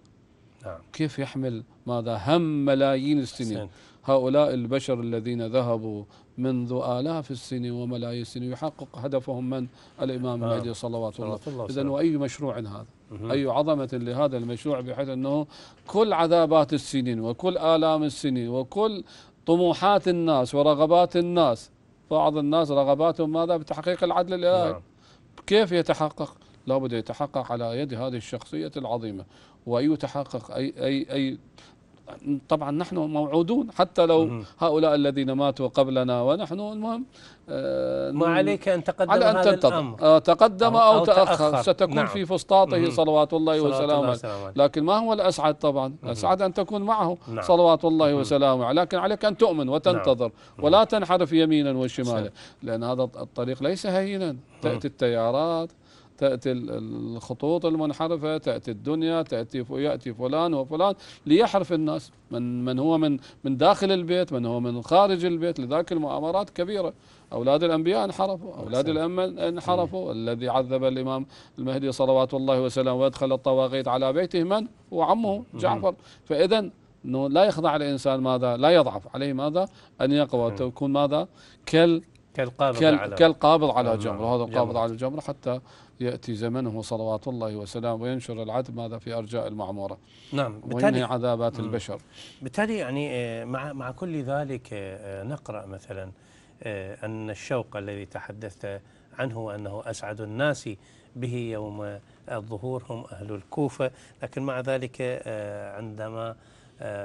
نعم. كيف يحمل ماذا هم ملايين السنين هؤلاء البشر الذين ذهبوا منذ آلاف السنين وملايين السنين يحقق هدفهم من الإمام آه. المهدي صلوات الله, الله إذا وأي مشروع هذا أي عظمة لهذا المشروع بحيث أنه كل عذابات السنين وكل آلام السنين وكل طموحات الناس ورغبات الناس بعض الناس رغباتهم ماذا بتحقيق العدل الالهي نعم. كيف يتحقق لابد يتحقق على يد هذه الشخصيه العظيمه ويتحقق اي اي اي طبعا نحن موعودون حتى لو هؤلاء الذين ماتوا قبلنا ونحن المهم آه، ما عليك أن تقدم على أن تنتظر الامر آه، تقدم أو, أو, تأخر, تأخر ستكون نعم في فسطاطه صلوات الله وسلامه لكن ما هو الأسعد طبعا الأسعد أن تكون معه نعم صلوات الله وسلامه لكن عليك أن تؤمن وتنتظر نعم ولا تنحرف يمينا وشمالا لأن هذا الطريق ليس هينا تأتي التيارات تأتي الخطوط المنحرفة تأتي الدنيا تأتي يأتي فلان وفلان ليحرف الناس من من هو من من داخل البيت من هو من خارج البيت لذلك المؤامرات كبيرة أولاد الأنبياء انحرفوا أولاد الأمة انحرفوا الذي عذب الإمام المهدي صلوات الله وسلامه وادخل الطواغيت على بيته من هو عمه جعفر فإذا انه لا يخضع الانسان ماذا؟ لا يضعف، عليه ماذا؟ ان يقوى تكون ماذا؟ كال كالقابض كال على كالقابض على جمره، هذا القابض على الجمر حتى يأتي زمنه صلوات الله وسلامه وينشر العدل ماذا في أرجاء المعمورة نعم وينهي عذابات البشر بالتالي يعني آه، مع, مع كل ذلك آه، نقرأ مثلا آه، أن الشوق الذي تحدثت عنه أنه أسعد الناس به يوم الظهور هم أهل الكوفة لكن مع ذلك عندما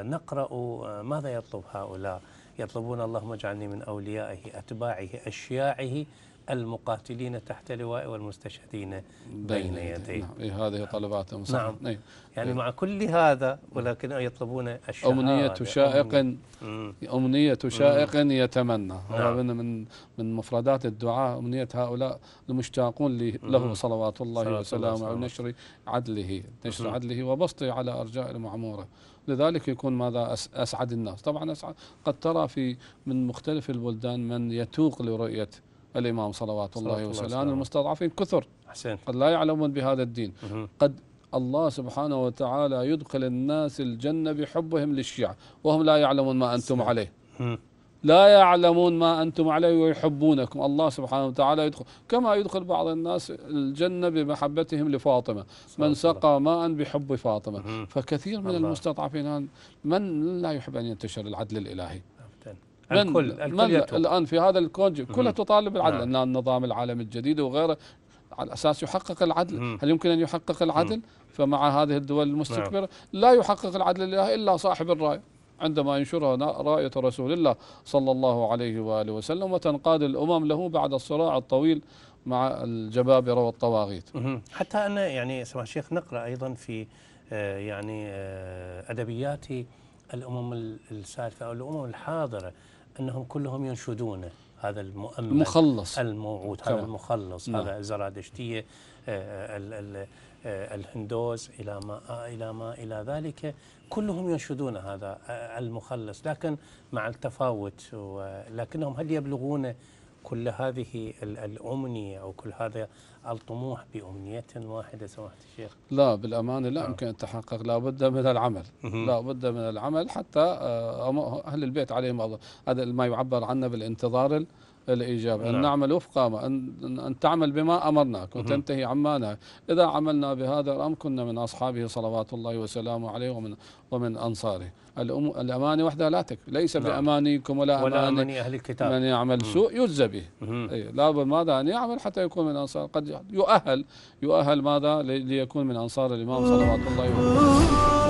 نقرأ ماذا يطلب هؤلاء يطلبون اللهم اجعلني من أوليائه أتباعه أشياعه المقاتلين تحت لواء والمستشهدين بين يديه نعم. إيه هذه طلباتهم صح نعم إيه. يعني إيه. مع كل هذا ولكن يطلبون الشهادة أمنية شائق أمنية شائق يتمنى نعم. من من من مفردات الدعاء أمنية هؤلاء المشتاقون له صلوات الله وسلامه على نشر عدله نشر عدله وبسطه على أرجاء المعمورة لذلك يكون ماذا أسعد الناس طبعا أسعد قد ترى في من مختلف البلدان من يتوق لرؤية الإمام صلوات الله وسلامه المستضعفين كثر حسين. قد لا يعلمون بهذا الدين قد الله سبحانه وتعالى يدخل الناس الجنة بحبهم للشيعة وهم لا يعلمون ما أنتم عليه لا يعلمون ما أنتم عليه ويحبونكم الله سبحانه وتعالى يدخل كما يدخل بعض الناس الجنة بمحبتهم لفاطمة من سقى ماء بحب فاطمة فكثير من المستضعفين من لا يحب أن ينتشر العدل الإلهي من, الكل. الكل من الآن في هذا الكونج كلها تطالب بالعدل نعم. أن النظام العالمي الجديد وغيره على أساس يحقق العدل مم. هل يمكن أن يحقق العدل مم. فمع هذه الدول المستكبرة نعم. لا يحقق العدل لله إلا صاحب الرأي عندما ينشرها راية رسول الله صلى الله عليه وآله وسلم وتنقاد الأمم له بعد الصراع الطويل مع الجبابرة والطواغيت حتى أن يعني سماحة الشيخ نقرأ أيضا في آه، يعني آه، أدبيات الامم السالفه او الامم الحاضره انهم كلهم ينشدونه هذا المؤمن المخلص الموعود هذا المخلص نعم. هذا الزرادشتيه آه، آه، آه، الهندوس الى ما الى ما الى ذلك كلهم ينشدون هذا المخلص لكن مع التفاوت ولكنهم هل يبلغون كل هذه الأمنية أو كل هذا الطموح بأمنية واحدة سماحة الشيخ لا بالأمانة لا يمكن أن تحقق لا بد من العمل لا بد من العمل حتى آه، أهل البيت عليهم الله هذا ما يعبر عنه بالانتظار الإيجاب نعم. أن نعمل وفق ما أن, أن تعمل بما أمرناك وتنتهي عما إذا عملنا بهذا الأمر كنا من أصحابه صلوات الله وسلامه عليه ومن ومن أنصاره الأم الأمانة وحدها لا تكفي ليس نعم. بأمانيكم ولا, ولا أماني, أهل الكتاب من يعمل سوء يجزى به أي لابد ماذا أن يعمل حتى يكون من أنصار قد يؤهل يؤهل ماذا ليكون من أنصار الإمام صلوات الله وسلامه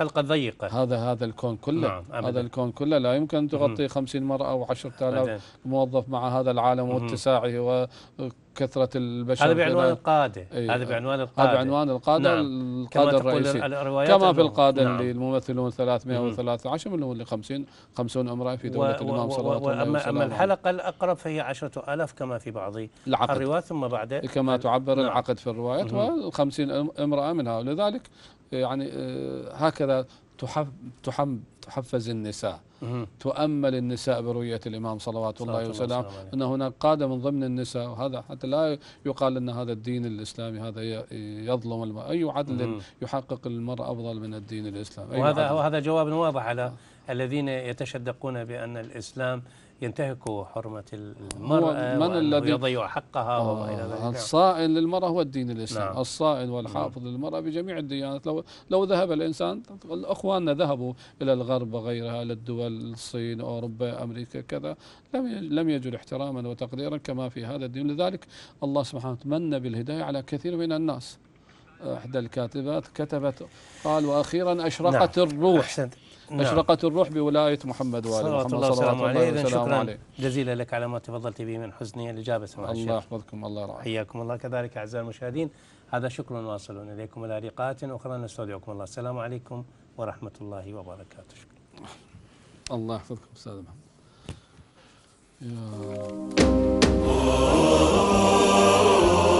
حلقة ضيقة هذا هذا الكون كله نعم هذا الكون كله لا يمكن أن تغطي 50 مرأة أو 10000 موظف مع هذا العالم واتساعه وكثرة البشر هذا بعنوان القادة إيه هذا بعنوان القادة هذا بعنوان القادة نعم. القادة كما الرئيسي كما في القادة نعم. اللي الممثلون 313 منهم اللي 50 50 امرأة في دولة و الإمام صلى الله عليه وسلم أما الحلقة الأقرب فهي 10000 كما في بعض الروايات ثم بعد كما تعبر نعم. العقد في الروايات و50 امرأة منها لذلك يعني آه، هكذا تحفز النساء تؤمل النساء برؤية الإمام صلوات الله وسلم أن هناك قادة من ضمن النساء وهذا حتى لا يقال أن هذا الدين الإسلامي هذا يظلم المرأة أي عدل يحقق المرأة أفضل من الدين الإسلامي وهذا وهذا جواب واضح على الذين يتشدقون بأن الإسلام ينتهك حرمة المرأة من الذي يضيع حقها آه وما إلى ذلك الصائل للمرأة هو الدين الإسلام نعم. الصائل والحافظ نعم. للمرأة بجميع الديانات لو, لو ذهب الإنسان أخواننا ذهبوا إلى الغرب وغيرها إلى الدول الصين أوروبا أمريكا كذا لم لم يجد احتراما وتقديرا كما في هذا الدين لذلك الله سبحانه من بالهداية على كثير من الناس إحدى الكاتبات كتبت قال وأخيرا أشرقت نعم. الروح أحسنت. نعم. أشرقت الروح بولاية محمد وآل صلوات محمد الله صلى الله عليه وسلم شكرا جزيلا لك على ما تفضلت به من حسن الإجابة سماحة الله يحفظكم الله يرحمك حياكم الله كذلك أعزائي المشاهدين هذا شكر واصل إليكم إلى لقاءات أخرى نستودعكم الله السلام عليكم ورحمة الله وبركاته شكرا الله يحفظكم أستاذ محمد يا